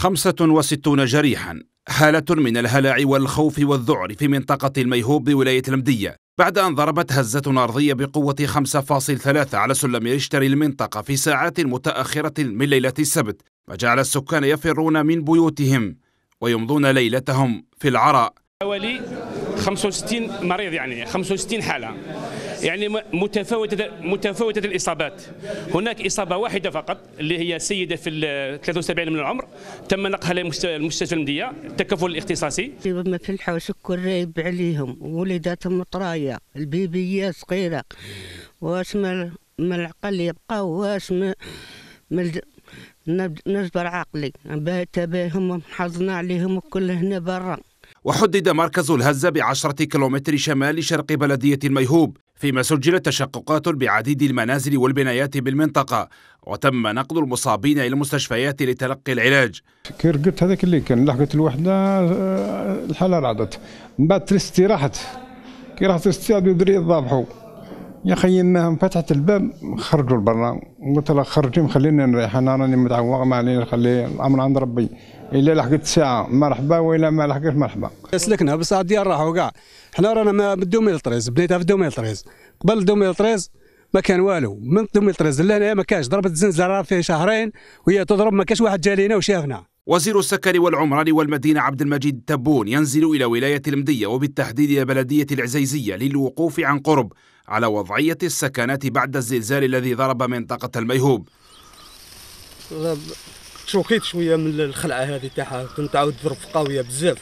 65 جريحا حالة من الهلع والخوف والذعر في منطقة الميهوب بولاية المدية بعد أن ضربت هزة أرضية بقوة 5.3 على سلم ريشتر المنطقة في ساعات متأخرة من ليلة السبت جعل السكان يفرون من بيوتهم ويمضون ليلتهم في العراء حوالي 65 مريض يعني 65 حالة يعني متفاوتة متفاوتة الإصابات هناك إصابة واحدة فقط اللي هي سيدة في 73 من العمر تم نقلها للمستشفى المدية التكفل الاختصاصي طيب، ما في الحوش كل ريب عليهم وليداتهم طراية البيبية صغيرة واش من العقل يبقى واش من نجبر عقلي تباهم حظنا عليهم الكل هنا برا وحدد مركز الهزة بعشرة كيلومتر شمال شرق بلدية الميهوب فيما سجلت تشققات بعديد المنازل والبنايات بالمنطقة وتم نقل المصابين إلى المستشفيات لتلقي العلاج كي رقدت هذاك اللي كان لحقت الوحدة آه، الحالة رعدت من بعد تريستي راحت كي راحت تريستي يضري يا خي ما فتحت الباب خرجوا لبرا قلت لها خرجي خليني نريح انا راني متعوق ما علينا نخلي الامر عند ربي الا لحقت ساعه مرحبا والا ما لحقتش مرحبا سلكنا بصح ديال راحوا كاع حنا رانا من 2013 بديتها في 2013 قبل 2013 ما كان والو من 2013 لهنا ما كانش ضربت الزنزانه في شهرين وهي تضرب ما كانش واحد جا لينا وشافنا وزير السكن والعمران والمدينة عبد المجيد تبون ينزل إلى ولاية المدية وبالتحديد إلى بلدية العزيزية للوقوف عن قرب على وضعية السكنات بعد الزلزال الذي ضرب منطقة الميهوب تشوكيت شويه من الخلعه هذه تاعها كنت عاود ضرب قويه بزاف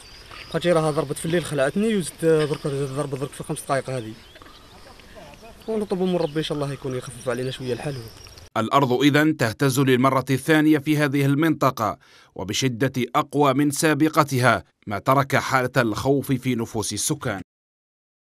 خاطر راها ضربت في الليل خلعتني وزدت ضرب ضرب ضرب في خمس دقائق هذه ونطلبوا من ربي ان شاء الله يكون يخفف علينا شويه الحال الأرض إذا تهتز للمرة الثانية في هذه المنطقة وبشدة أقوى من سابقتها ما ترك حالة الخوف في نفوس السكان